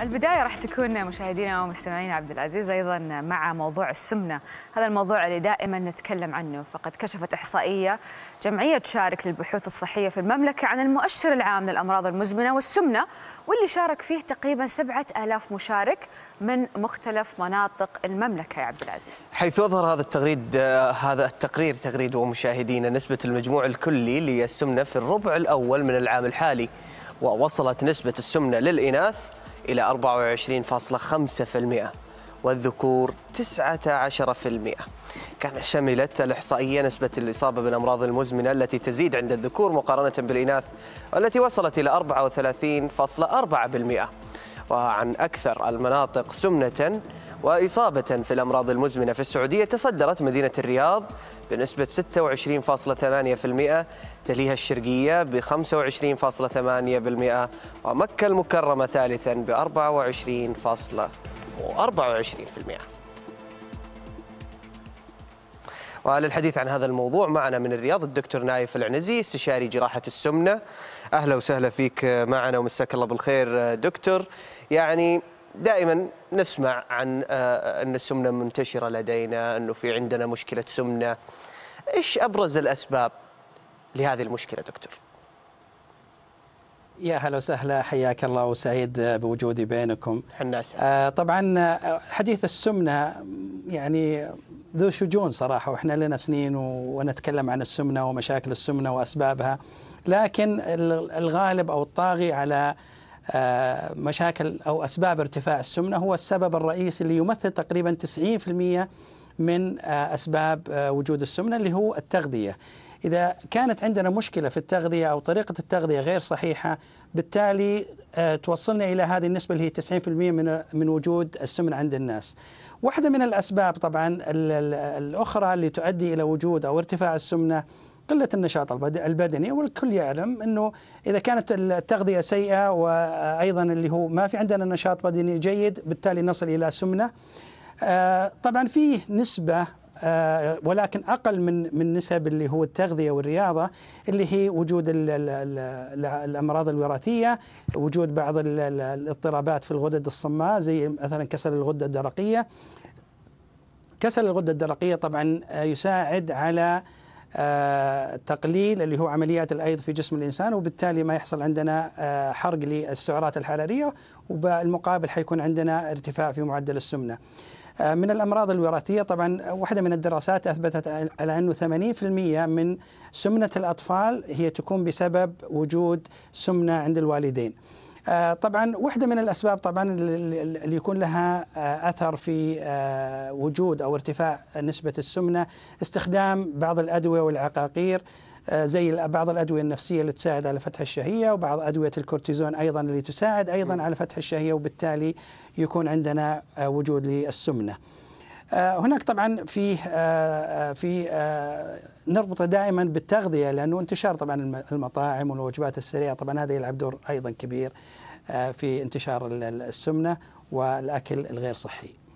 البدايه راح تكون مشاهدينا ومستمعينا عبد العزيز ايضا مع موضوع السمنه، هذا الموضوع اللي دائما نتكلم عنه، فقد كشفت احصائيه جمعيه شارك للبحوث الصحيه في المملكه عن المؤشر العام للامراض المزمنه والسمنه، واللي شارك فيه تقريبا 7000 مشارك من مختلف مناطق المملكه يا عبد العزيز. حيث اظهر هذا التغريد آه، هذا التقرير تغريد ومشاهدينا نسبه المجموع الكلي للسمنه في الربع الاول من العام الحالي. ووصلت نسبة السمنة للإناث إلى 24.5% والذكور 19% كما شملت الإحصائية نسبة الإصابة بالأمراض المزمنة التي تزيد عند الذكور مقارنة بالإناث والتي وصلت إلى 34.4% وعن أكثر المناطق سمنة وإصابة في الأمراض المزمنة في السعودية تصدرت مدينة الرياض بنسبة 26.8% تليها الشرقية ب 25.8% ومكة المكرمة ثالثا ب 24.24% وللحديث عن هذا الموضوع معنا من الرياض الدكتور نايف العنزي استشاري جراحة السمنة أهلا وسهلا فيك معنا ومساك الله بالخير دكتور يعني دائما نسمع عن آه، أن السمنة منتشرة لدينا أنه في عندنا مشكلة سمنة إيش أبرز الأسباب لهذه المشكلة دكتور؟ يا هلا وسهلا حياك الله وسعيد بوجودي بينكم حنا آه طبعا آه، حديث السمنه يعني ذو شجون صراحة وإحنا لنا سنين ونتكلم عن السمنة ومشاكل السمنة وأسبابها لكن الغالب أو الطاغي على آه، مشاكل أو أسباب ارتفاع السمنة هو السبب الرئيسي اللي يمثل تقريبا 90% من آه، أسباب آه، وجود السمنة اللي هو التغذية إذا كانت عندنا مشكلة في التغذية أو طريقة التغذية غير صحيحة بالتالي آه، توصلنا إلى هذه النسبة اللي هي 90% من من وجود السمن عند الناس. واحدة من الأسباب طبعا الأخرى اللي تؤدي إلى وجود أو ارتفاع السمنة قلة النشاط البدني والكل يعلم أنه إذا كانت التغذية سيئة وأيضا اللي هو ما في عندنا نشاط بدني جيد بالتالي نصل إلى سمنة آه، طبعا فيه نسبة آه، ولكن اقل من من نسب اللي هو التغذيه والرياضه اللي هي وجود الـ الـ الـ الامراض الوراثيه، وجود بعض الاضطرابات في الغدد الصماء زي مثلا كسل الغده الدرقيه. كسل الغده الدرقيه طبعا آه، يساعد على آه، تقليل اللي هو عمليات الايض في جسم الانسان وبالتالي ما يحصل عندنا آه، حرق للسعرات الحراريه وبالمقابل حيكون عندنا ارتفاع في معدل السمنه. آه، من الامراض الوراثيه طبعا واحده من الدراسات اثبتت على انه 80% من سمنه الاطفال هي تكون بسبب وجود سمنه عند الوالدين. آه، طبعا واحدة من الأسباب طبعا اللي يكون لها آه، أثر في آه، وجود أو ارتفاع نسبة السمنة استخدام بعض الأدوية والعقاقير زي بعض الادويه النفسيه اللي تساعد على فتح الشهيه وبعض ادويه الكورتيزون ايضا اللي تساعد ايضا على فتح الشهيه وبالتالي يكون عندنا وجود للسمنه. آه، هناك طبعا في آه، آه، في نربطه دائما بالتغذيه لانه انتشار طبعا المطاعم والوجبات السريعه طبعا هذا يلعب دور ايضا كبير في انتشار السمنه والاكل الغير صحي.